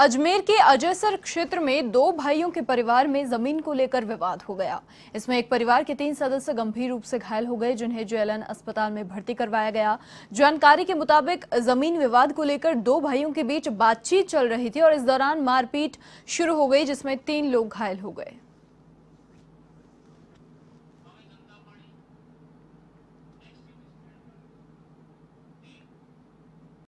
अजमेर के अजयसर क्षेत्र में दो भाइयों के परिवार में जमीन को लेकर विवाद हो गया इसमें एक परिवार के तीन सदस्य गंभीर रूप से घायल हो गए जिन्हें जेएलएन अस्पताल में भर्ती करवाया गया जानकारी के मुताबिक जमीन विवाद को लेकर दो भाइयों के बीच बातचीत चल रही थी और इस दौरान मारपीट शुरू हो गई जिसमें तीन लोग घायल हो गए